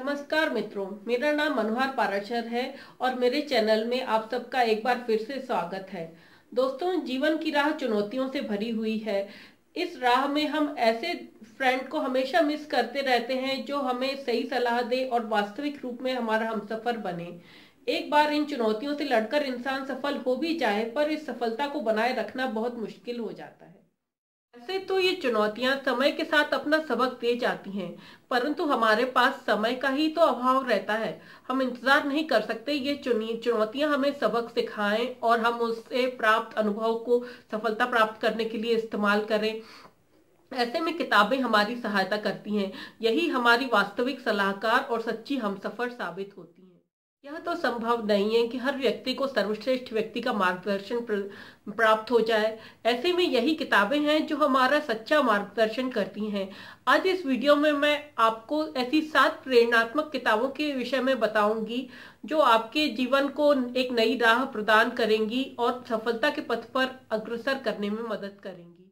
नमस्कार मित्रों मेरा नाम मनोहर पाराशर है और मेरे चैनल में आप सबका एक बार फिर से स्वागत है दोस्तों जीवन की राह चुनौतियों से भरी हुई है इस राह में हम ऐसे फ्रेंड को हमेशा मिस करते रहते हैं जो हमें सही सलाह दे और वास्तविक रूप में हमारा हम सफर बने एक बार इन चुनौतियों से लड़कर इंसान सफल हो भी जाए पर इस सफलता को बनाए रखना बहुत मुश्किल हो जाता है वैसे तो ये चुनौतियां समय के साथ अपना सबक दे जाती हैं परंतु हमारे पास समय का ही तो अभाव रहता है हम इंतजार नहीं कर सकते ये चुनौतियां हमें सबक सिखाएं और हम उससे प्राप्त अनुभव को सफलता प्राप्त करने के लिए इस्तेमाल करें ऐसे में किताबें हमारी सहायता करती हैं यही हमारी वास्तविक सलाहकार और सच्ची हम सफर साबित होती हैं यह तो संभव नहीं है कि हर व्यक्ति को सर्वश्रेष्ठ व्यक्ति का मार्गदर्शन प्राप्त हो जाए ऐसे में यही किताबें हैं जो हमारा सच्चा मार्गदर्शन करती हैं आज इस वीडियो में मैं आपको ऐसी सात प्रेरणात्मक किताबों के विषय में बताऊंगी जो आपके जीवन को एक नई राह प्रदान करेंगी और सफलता के पथ पर अग्रसर करने में मदद करेंगी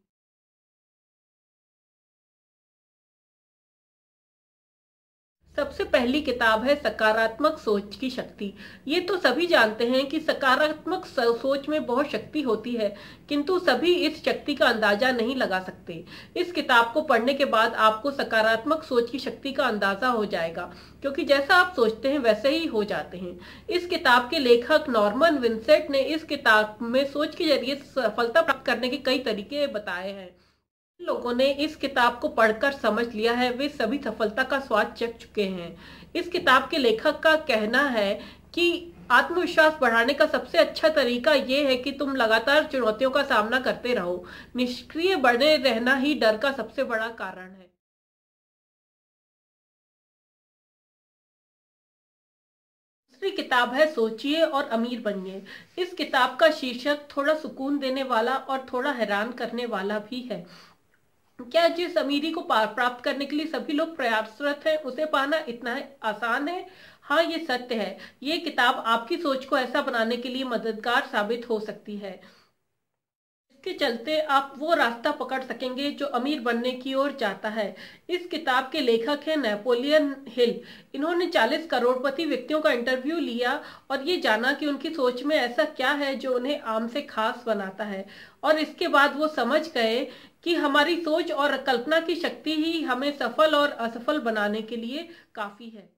सबसे पहली किताब है सकारात्मक सोच की शक्ति ये तो सभी जानते हैं कि सकारात्मक सोच में बहुत शक्ति होती है किंतु सभी इस शक्ति का अंदाजा नहीं लगा सकते इस किताब को पढ़ने के बाद आपको सकारात्मक सोच की शक्ति का अंदाजा हो जाएगा क्योंकि जैसा आप सोचते हैं वैसे ही हो जाते हैं इस किताब के लेखक नॉर्मन विंसेंट ने इस किताब में सोच के जरिए सफलता प्राप्त करने के कई तरीके बताए हैं लोगों ने इस किताब को पढ़कर समझ लिया है वे सभी सफलता का स्वाद चख चुके हैं इस किताब के लेखक का कहना है कि आत्मविश्वास बढ़ाने का सबसे अच्छा तरीका यह है कि तुम लगातार चुनौतियों का सामना करते रहो निष्क्रिय बने रहना ही डर का सबसे बड़ा कारण है दूसरी किताब है सोचिए और अमीर बनिए इस किताब का शीर्षक थोड़ा सुकून देने वाला और थोड़ा हैरान करने वाला भी है क्या जिस अमीरी को प्राप्त करने के लिए सभी लोग प्रयासरत हैं उसे पाना इतना आसान है हाँ ये सत्य है ये किताब आपकी सोच को ऐसा बनाने के लिए मददगार साबित हो सकती है इसके चलते आप वो रास्ता पकड़ सकेंगे जो अमीर बनने की ओर जाता है इस किताब के लेखक हैं नेपोलियन हिल इन्होंने 40 करोड़पति व्यक्तियों का इंटरव्यू लिया और ये जाना कि उनकी सोच में ऐसा क्या है जो उन्हें आम से खास बनाता है और इसके बाद वो समझ गए कि हमारी सोच और कल्पना की शक्ति ही हमें सफल और असफल बनाने के लिए काफ़ी है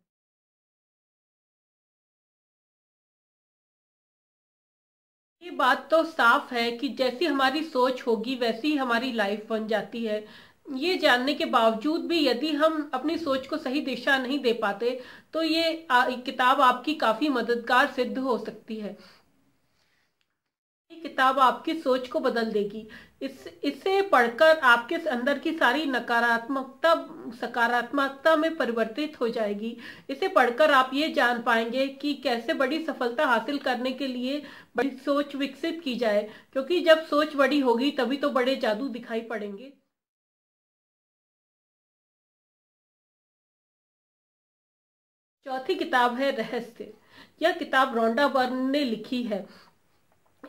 ये बात तो साफ है कि जैसी हमारी सोच होगी वैसी हमारी लाइफ बन जाती है ये जानने के बावजूद भी यदि हम अपनी सोच को सही दिशा नहीं दे पाते तो ये किताब आपकी काफ़ी मददगार सिद्ध हो सकती है किताब आपकी सोच को बदल देगी इस इसे पढ़कर आपके अंदर की सारी नकारात्मकता सकारात्मकता में परिवर्तित हो जाएगी इसे पढ़कर आप ये जान पाएंगे कि कैसे बड़ी सफलता हासिल करने के लिए बड़ी सोच विकसित की जाए क्योंकि जब सोच बड़ी होगी तभी तो बड़े जादू दिखाई पड़ेंगे चौथी किताब है रहस्य यह किताब रोंडा बर्न ने लिखी है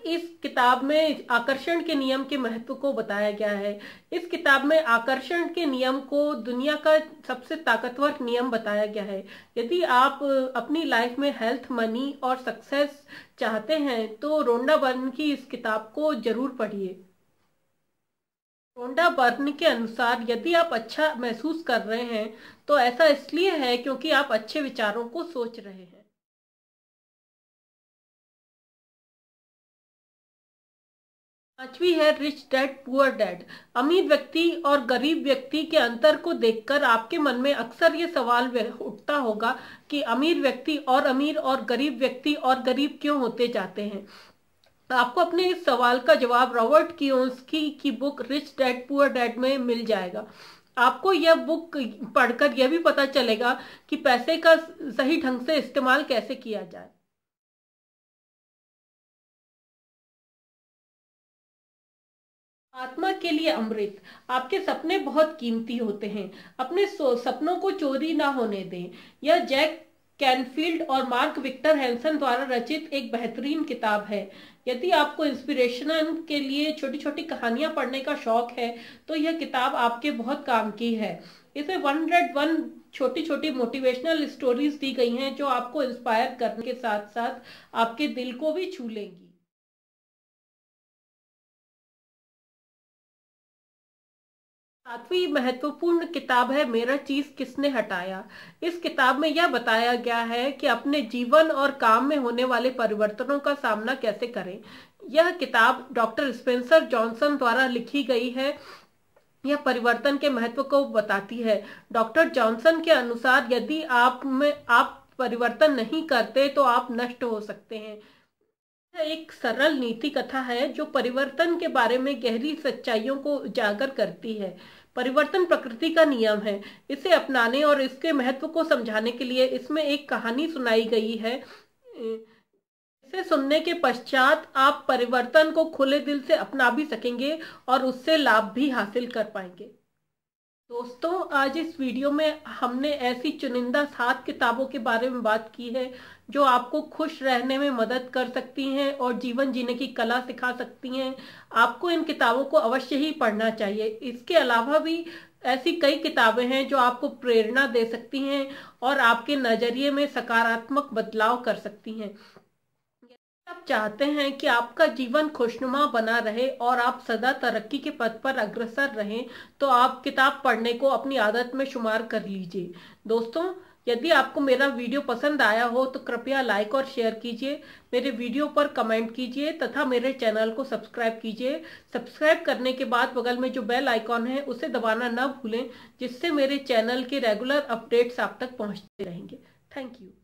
इस किताब में आकर्षण के नियम के महत्व को बताया गया है इस किताब में आकर्षण के नियम को दुनिया का सबसे ताकतवर नियम बताया गया है यदि आप अपनी लाइफ में हेल्थ मनी और सक्सेस चाहते हैं तो रोंडा बर्न की इस किताब को जरूर पढ़िए रोंडा बर्न के अनुसार यदि आप अच्छा महसूस कर रहे हैं तो ऐसा इसलिए है क्योंकि आप अच्छे विचारों को सोच रहे हैं पांचवी है रिच डैड पुअर डैड अमीर व्यक्ति और गरीब व्यक्ति के अंतर को देखकर आपके मन में अक्सर ये सवाल उठता होगा कि अमीर व्यक्ति और अमीर और गरीब व्यक्ति और गरीब क्यों होते जाते हैं तो आपको अपने इस सवाल का जवाब रॉबर्ट की की book rich dad poor dad में मिल जाएगा आपको यह बुक पढ़कर यह भी पता चलेगा कि पैसे का सही ढंग से इस्तेमाल कैसे किया जाए आत्मा के लिए अमृत आपके सपने बहुत कीमती होते हैं अपने सपनों को चोरी ना होने दें यह जैक कैनफील्ड और मार्क विक्टर हैंसन द्वारा रचित एक बेहतरीन किताब है यदि आपको इंस्पिरेशन के लिए छोटी छोटी कहानियां पढ़ने का शौक है तो यह किताब आपके बहुत काम की है इसे 101 छोटी छोटी मोटिवेशनल स्टोरीज दी गई हैं जो आपको इंस्पायर करने के साथ साथ आपके दिल को भी छू लेंगी सातवीं महत्वपूर्ण किताब है मेरा चीज किसने हटाया इस किताब में यह बताया गया है कि अपने जीवन और काम में होने वाले परिवर्तनों का सामना कैसे करें यह किताब डॉक्टर स्पेंसर जॉनसन द्वारा लिखी गई है यह परिवर्तन के महत्व को बताती है डॉक्टर जॉनसन के अनुसार यदि आप में आप परिवर्तन नहीं करते तो आप नष्ट हो सकते हैं एक सरल नीति कथा है जो परिवर्तन के बारे में गहरी सच्चाइयों को उजागर करती है परिवर्तन प्रकृति का नियम है इसे अपनाने और इसके महत्व को समझाने के लिए इसमें एक कहानी सुनाई गई है इसे सुनने के पश्चात आप परिवर्तन को खुले दिल से अपना भी सकेंगे और उससे लाभ भी हासिल कर पाएंगे दोस्तों आज इस वीडियो में हमने ऐसी चुनिंदा सात किताबों के बारे में बात की है जो आपको खुश रहने में मदद कर सकती हैं और जीवन जीने की कला सिखा सकती हैं आपको इन किताबों को अवश्य ही पढ़ना चाहिए इसके अलावा भी ऐसी कई किताबें हैं जो आपको प्रेरणा दे सकती हैं और आपके नज़रिए में सकारात्मक बदलाव कर सकती हैं आप चाहते हैं कि आपका जीवन खुशनुमा बना रहे और आप सदा तरक्की के पथ पर अग्रसर रहें तो आप किताब पढ़ने को अपनी आदत में शुमार कर लीजिए दोस्तों यदि आपको मेरा वीडियो पसंद आया हो तो कृपया लाइक और शेयर कीजिए मेरे वीडियो पर कमेंट कीजिए तथा मेरे चैनल को सब्सक्राइब कीजिए सब्सक्राइब करने के बाद बगल में जो बेल आइकॉन है उसे दबाना न भूलें जिससे मेरे चैनल के रेगुलर अपडेट्स आप तक पहुँचते रहेंगे थैंक यू